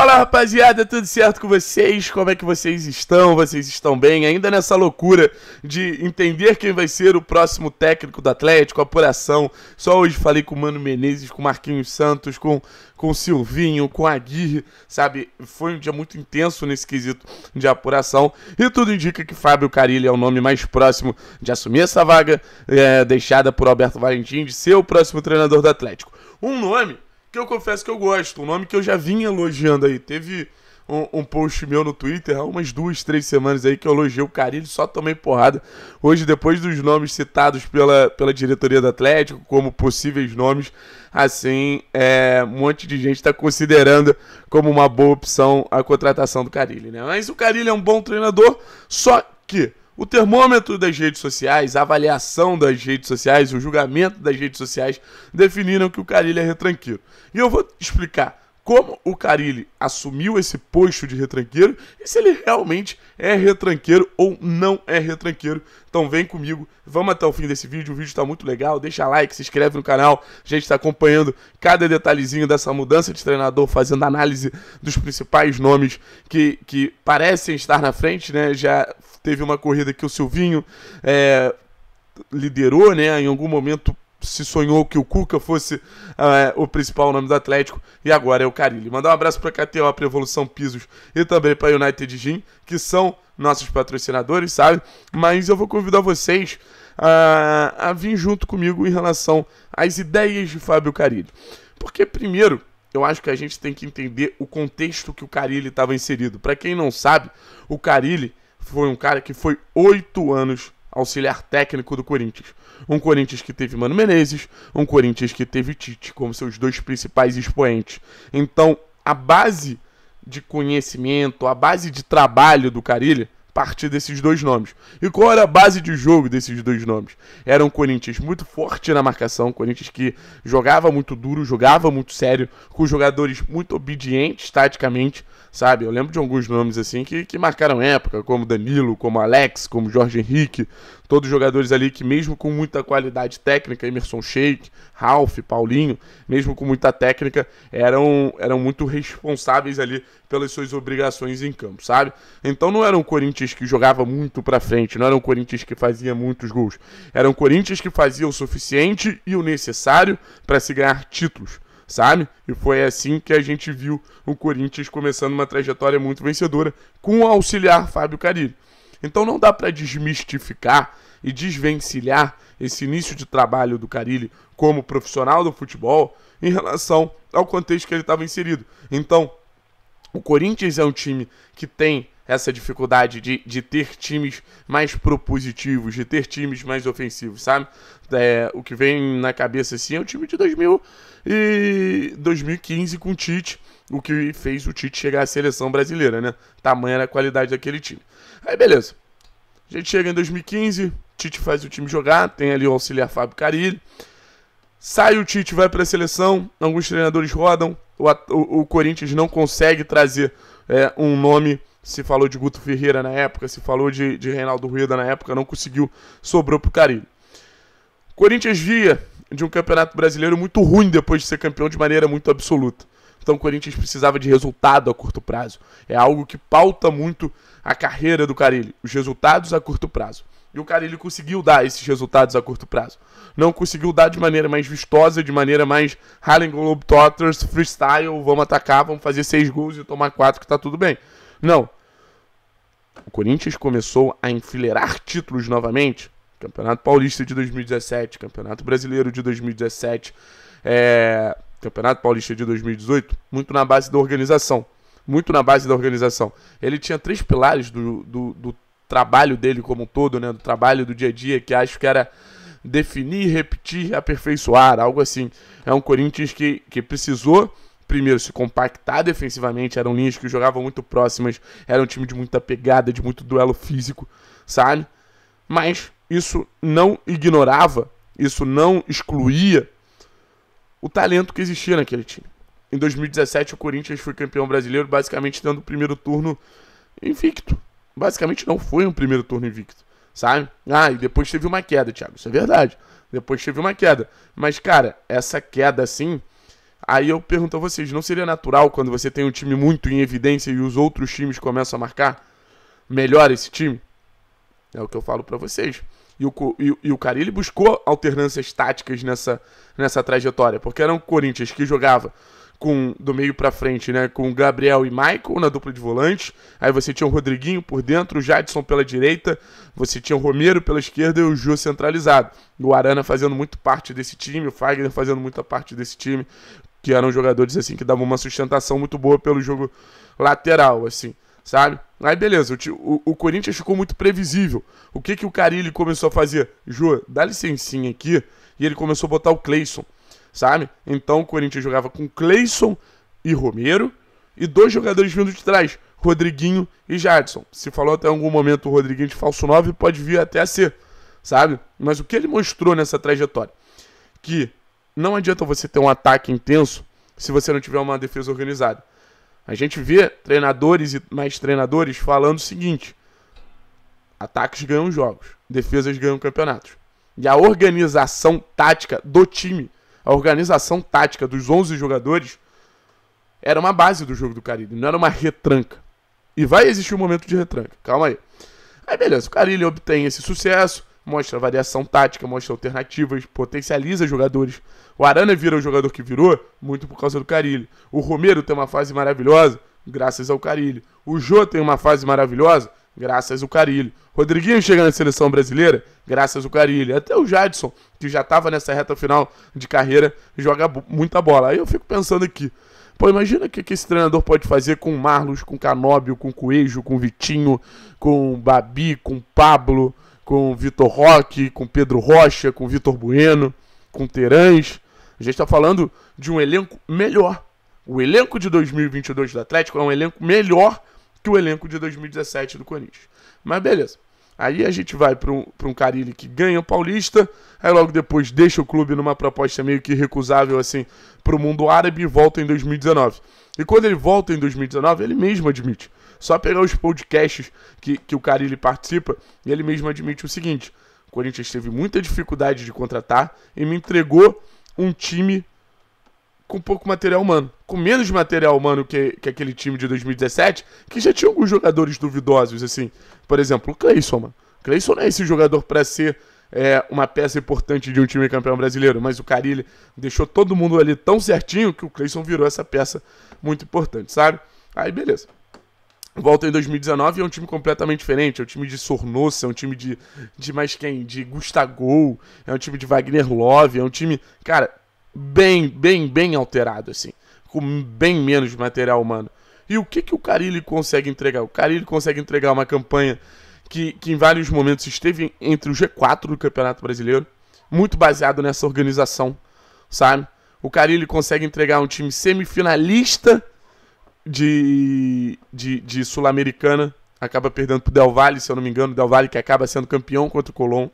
Fala rapaziada, tudo certo com vocês? Como é que vocês estão? Vocês estão bem? Ainda nessa loucura de entender quem vai ser o próximo técnico do Atlético, apuração. Só hoje falei com o Mano Menezes, com o Marquinhos Santos, com, com o Silvinho, com a Aguirre, sabe? Foi um dia muito intenso nesse quesito de apuração. E tudo indica que Fábio Carilli é o nome mais próximo de assumir essa vaga é, deixada por Alberto Valentim de ser o próximo treinador do Atlético. Um nome que eu confesso que eu gosto, um nome que eu já vinha elogiando aí. Teve um, um, post meu no Twitter há umas duas, três semanas aí que eu elogiei o Carilho, só tomei porrada. Hoje, depois dos nomes citados pela, pela diretoria do Atlético como possíveis nomes, assim, é, um monte de gente está considerando como uma boa opção a contratação do Carilho, né? Mas o Carilho é um bom treinador, só que o termômetro das redes sociais, a avaliação das redes sociais, o julgamento das redes sociais definiram que o Carilho é retranqueiro. E eu vou explicar como o Carilli assumiu esse posto de retranqueiro e se ele realmente é retranqueiro ou não é retranqueiro. Então vem comigo, vamos até o fim desse vídeo, o vídeo está muito legal, deixa like, se inscreve no canal, a gente está acompanhando cada detalhezinho dessa mudança de treinador, fazendo análise dos principais nomes que, que parecem estar na frente, né? Já teve uma corrida que o Silvinho é, liderou, né? Em algum momento se sonhou que o Cuca fosse ah, o principal nome do Atlético e agora é o Carilli. Mandar um abraço para a KTO, para Evolução Pisos e também para United Gym, que são nossos patrocinadores, sabe? Mas eu vou convidar vocês ah, a vir junto comigo em relação às ideias de Fábio Carilli. Porque, primeiro, eu acho que a gente tem que entender o contexto que o Carilli estava inserido. Para quem não sabe, o Carilli foi um cara que foi oito anos auxiliar técnico do Corinthians. Um Corinthians que teve Mano Menezes, um Corinthians que teve Tite como seus dois principais expoentes. Então, a base de conhecimento, a base de trabalho do Carilli partir desses dois nomes. E qual era a base de jogo desses dois nomes? Era um Corinthians muito forte na marcação, um Corinthians que jogava muito duro, jogava muito sério, com jogadores muito obedientes taticamente, sabe? Eu lembro de alguns nomes assim que, que marcaram época, como Danilo, como Alex, como Jorge Henrique, todos jogadores ali que mesmo com muita qualidade técnica, Emerson Sheik, Ralph, Paulinho, mesmo com muita técnica, eram, eram muito responsáveis ali pelas suas obrigações em campo, sabe? Então não era um Corinthians Corinthians que jogava muito para frente, não era um Corinthians que fazia muitos gols. Era um Corinthians que fazia o suficiente e o necessário para se ganhar títulos, sabe? E foi assim que a gente viu o Corinthians começando uma trajetória muito vencedora com o auxiliar Fábio Carille. Então não dá para desmistificar e desvencilhar esse início de trabalho do Carilli como profissional do futebol em relação ao contexto que ele estava inserido. Então, o Corinthians é um time que tem essa dificuldade de, de ter times mais propositivos, de ter times mais ofensivos, sabe? É, o que vem na cabeça assim é o time de 2000 e 2015 com o Tite, o que fez o Tite chegar à seleção brasileira, né? Tamanha era a qualidade daquele time. Aí beleza. A gente chega em 2015, Tite faz o time jogar, tem ali o auxiliar Fábio Carilho. Sai o Tite, vai para a seleção, alguns treinadores rodam, o, o, o Corinthians não consegue trazer é, um nome se falou de Guto Ferreira na época, se falou de, de Reinaldo Rueda na época, não conseguiu, sobrou pro Carilho. Corinthians via de um campeonato brasileiro muito ruim depois de ser campeão de maneira muito absoluta. Então o Corinthians precisava de resultado a curto prazo. É algo que pauta muito a carreira do Carilho, os resultados a curto prazo. E o Carilho conseguiu dar esses resultados a curto prazo. Não conseguiu dar de maneira mais vistosa, de maneira mais Harlem Globetrotters, freestyle, vamos atacar, vamos fazer seis gols e tomar quatro que tá tudo bem. Não. O Corinthians começou a enfileirar títulos novamente. Campeonato Paulista de 2017, Campeonato Brasileiro de 2017, é... Campeonato Paulista de 2018, muito na base da organização. Muito na base da organização. Ele tinha três pilares do, do, do trabalho dele como um todo, né? Do trabalho do dia a dia, que acho que era definir, repetir, aperfeiçoar, algo assim. É um Corinthians que, que precisou primeiro, se compactar defensivamente, eram linhas que jogavam muito próximas, era um time de muita pegada, de muito duelo físico, sabe? Mas isso não ignorava, isso não excluía o talento que existia naquele time. Em 2017, o Corinthians foi campeão brasileiro, basicamente dando o primeiro turno invicto. Basicamente não foi um primeiro turno invicto, sabe? Ah, e depois teve uma queda, Thiago, isso é verdade. Depois teve uma queda. Mas, cara, essa queda assim Aí eu pergunto a vocês, não seria natural quando você tem um time muito em evidência e os outros times começam a marcar melhor esse time? É o que eu falo para vocês. E o, e, e o Carilli buscou alternâncias táticas nessa, nessa trajetória, porque era um Corinthians que jogava com do meio para frente, né, com Gabriel e Michael na dupla de volantes. Aí você tinha o Rodriguinho por dentro, o Jadson pela direita, você tinha o Romero pela esquerda e o Ju centralizado. O Arana fazendo muito parte desse time, o Fagner fazendo muita parte desse time, que eram jogadores assim que davam uma sustentação muito boa pelo jogo lateral, assim, sabe? Aí beleza, o, o, o Corinthians ficou muito previsível. O que que o Carille começou a fazer? Ju dá licencinha aqui, e ele começou a botar o Cleison, sabe? Então o Corinthians jogava com Cleison e Romero e dois jogadores vindo de trás, Rodriguinho e Jadson. Se falou até algum momento o Rodriguinho de falso 9, pode vir até a ser, sabe? Mas o que ele mostrou nessa trajetória? Que não adianta você ter um ataque intenso se você não tiver uma defesa organizada. A gente vê treinadores e mais treinadores falando o seguinte: ataques ganham jogos, defesas ganham campeonatos. E a organização tática do time, a organização tática dos 11 jogadores, era uma base do jogo do Carilho, não era uma retranca. E vai existir um momento de retranca, calma aí. Aí beleza, o Carilho obtém esse sucesso, mostra variação tática, mostra alternativas, potencializa jogadores. O Arana vira o jogador que virou, muito por causa do Carilho. O Romero tem uma fase maravilhosa, graças ao Carilho. O Jô tem uma fase maravilhosa, graças ao Carilho. Rodriguinho chega na seleção brasileira, graças ao Carilho. Até o Jadson, que já estava nessa reta final de carreira, joga muita bola. Aí eu fico pensando aqui. Pô, imagina o que, esse treinador pode fazer com Marlos, com Canóbio, com Coelho, com Vitinho, com Babi, com Pablo, com Vitor Roque, com Pedro Rocha, com Vitor Bueno, com Terãs. A gente está falando de um elenco melhor. O elenco de 2022 do Atlético é um elenco melhor que o elenco de 2017 do Corinthians. Mas beleza. Aí a gente vai para um, um Carilli que ganha o Paulista, aí logo depois deixa o clube numa proposta meio que recusável assim para o mundo árabe e volta em 2019. E quando ele volta em 2019, ele mesmo admite só pegar os podcasts que, que o Carilli participa, e ele mesmo admite o seguinte: o Corinthians teve muita dificuldade de contratar e me entregou um time com pouco material humano. Com menos material humano que, que aquele time de 2017, que já tinha alguns jogadores duvidosos, assim. Por exemplo, o Cleison, mano. O Cleison não é esse jogador para ser é, uma peça importante de um time campeão brasileiro, mas o Carilli deixou todo mundo ali tão certinho que o Cleison virou essa peça muito importante, sabe? Aí beleza. Volta em 2019 e é um time completamente diferente. É um time de Sornosa, é um time de, de mais quem? De Gustagol, é um time de Wagner Love, é um time, cara, bem, bem, bem alterado, assim. Com bem menos material humano. E o que, que o Carilli consegue entregar? O Carilli consegue entregar uma campanha que, que em vários momentos esteve entre o G4 do Campeonato Brasileiro, muito baseado nessa organização, sabe? O Carilli consegue entregar um time semifinalista de, de, de Sul-Americana. Acaba perdendo pro Del Valle, se eu não me engano. Del Valle que acaba sendo campeão contra o Colón.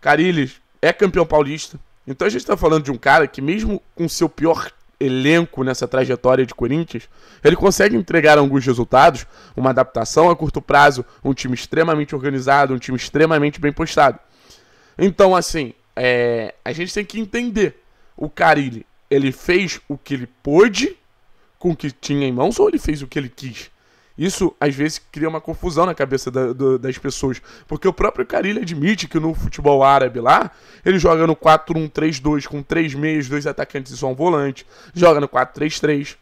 Carilles é campeão paulista. Então a gente está falando de um cara que, mesmo com seu pior elenco nessa trajetória de Corinthians, ele consegue entregar alguns resultados, uma adaptação a curto prazo, um time extremamente organizado, um time extremamente bem postado. Então, assim, é, a gente tem que entender. O Carilli, ele fez o que ele pôde com o que tinha em mãos ou ele fez o que ele quis? Isso às vezes cria uma confusão na cabeça da, do, das pessoas, porque o próprio Carilho admite que no futebol árabe lá, ele joga no 4-1-3-2 com três meias, dois atacantes e só um volante, joga no 4-3-3,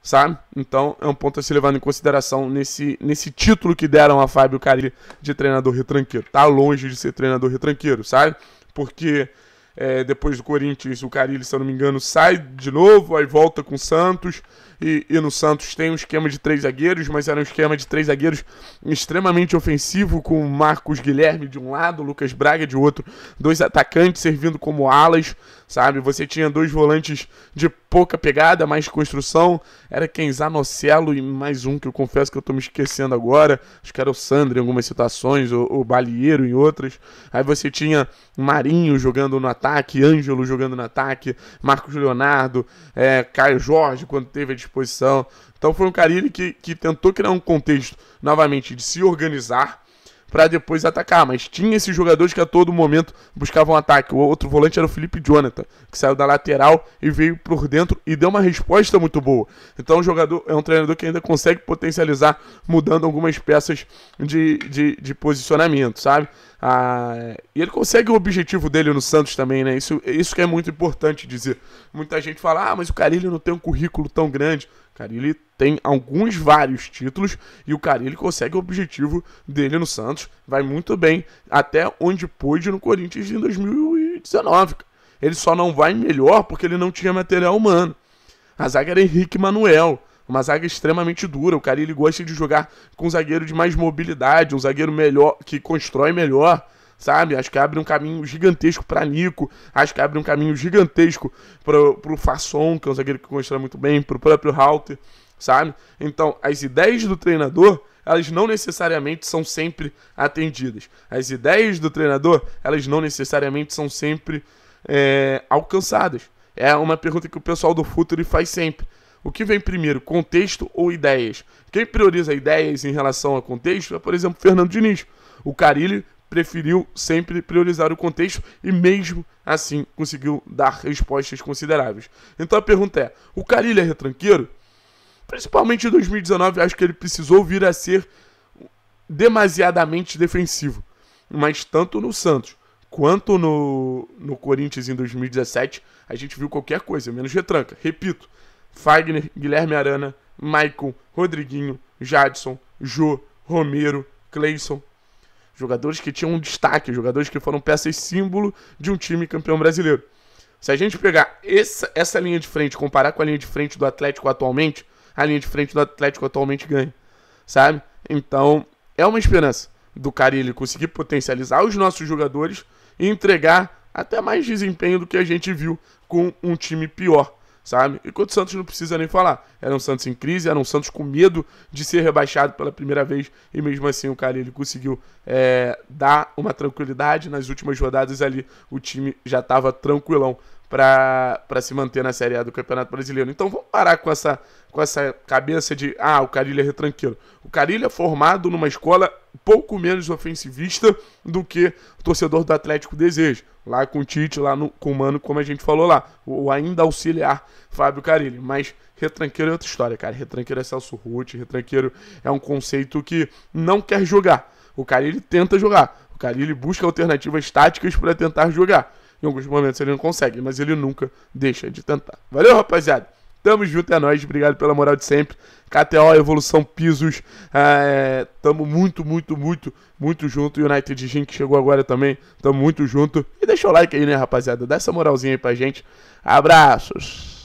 sabe? Então é um ponto a ser levado em consideração nesse, nesse título que deram a Fábio Carilho de treinador retranqueiro. Tá longe de ser treinador retranqueiro, sabe? Porque é, depois do Corinthians, o Carilli, se eu não me engano, sai de novo, aí volta com o Santos e, e, no Santos tem um esquema de três zagueiros, mas era um esquema de três zagueiros extremamente ofensivo, com Marcos Guilherme de um lado, Lucas Braga de outro, dois atacantes servindo como alas, sabe? Você tinha dois volantes de pouca pegada, mais construção, era quem Nocelo e mais um que eu confesso que eu tô me esquecendo agora, acho que era o Sandro em algumas situações, o, o Balieiro em outras. Aí você tinha Marinho jogando no ataque, Ângelo jogando no ataque, Marcos Leonardo, é, Caio Jorge, quando teve a disputa disposição. Então foi um Carilli que, que tentou criar um contexto, novamente, de se organizar, para depois atacar. Mas tinha esses jogadores que a todo momento buscavam ataque. O outro volante era o Felipe Jonathan, que saiu da lateral e veio por dentro e deu uma resposta muito boa. Então o jogador é um treinador que ainda consegue potencializar mudando algumas peças de, de, de posicionamento, sabe? Ah, e ele consegue o objetivo dele no Santos também, né? Isso, isso que é muito importante dizer. Muita gente fala, ah, mas o Carilho não tem um currículo tão grande. Carilli tem alguns vários títulos e o Carilli consegue o objetivo dele no Santos, vai muito bem, até onde pôde no Corinthians em 2019. Ele só não vai melhor porque ele não tinha material humano. A zaga era Henrique Manuel, uma zaga extremamente dura. O Carilli gosta de jogar com um zagueiro de mais mobilidade, um zagueiro melhor que constrói melhor sabe? Acho que abre um caminho gigantesco para Nico, acho que abre um caminho gigantesco para o Fasson, que é um zagueiro que constrói muito bem, para o próprio Halter, sabe? Então, as ideias do treinador, elas não necessariamente são sempre atendidas. As ideias do treinador, elas não necessariamente são sempre é, alcançadas. É uma pergunta que o pessoal do futuro faz sempre. O que vem primeiro, contexto ou ideias? Quem prioriza ideias em relação a contexto é, por exemplo, Fernando Diniz. O Carilli preferiu sempre priorizar o contexto e, mesmo assim, conseguiu dar respostas consideráveis. Então a pergunta é: o Carille é retranqueiro? Principalmente em 2019, acho que ele precisou vir a ser demasiadamente defensivo. Mas tanto no Santos quanto no, no Corinthians em 2017, a gente viu qualquer coisa, menos retranca. Repito: Fagner, Guilherme Arana, Maicon, Rodriguinho, Jadson, Jô, Romero, Cleison, Jogadores que tinham um destaque, jogadores que foram peças símbolo de um time campeão brasileiro. Se a gente pegar essa, essa linha de frente, comparar com a linha de frente do Atlético atualmente, a linha de frente do Atlético atualmente ganha, sabe? Então, é uma esperança do Carilli conseguir potencializar os nossos jogadores e entregar até mais desempenho do que a gente viu com um time pior sabe? Enquanto o Santos não precisa nem falar. Era um Santos em crise, era um Santos com medo de ser rebaixado pela primeira vez, e mesmo assim o cara ele conseguiu é, dar uma tranquilidade. Nas últimas rodadas ali, o time já estava tranquilão para se manter na Série A do Campeonato Brasileiro. Então vamos parar com essa, com essa cabeça de, ah, o Carilho é retranqueiro. O Carilho é formado numa escola pouco menos ofensivista do que o torcedor do Atlético deseja. Lá com o Tite, lá no, com o Mano, como a gente falou lá. O, ainda auxiliar Fábio Carilho. Mas retranqueiro é outra história, cara. Retranqueiro é Celso Ruth, retranqueiro é um conceito que não quer jogar. O Carilho tenta jogar. O Carilho busca alternativas táticas para tentar jogar em alguns momentos ele não consegue, mas ele nunca deixa de tentar. Valeu, rapaziada! Tamo junto, é nóis. Obrigado pela moral de sempre. KTO, Evolução Pisos. É, tamo muito, muito, muito, muito junto. United Gin, que chegou agora também. Tamo muito junto. E deixa o like aí, né, rapaziada? Dá essa moralzinha aí pra gente. Abraços.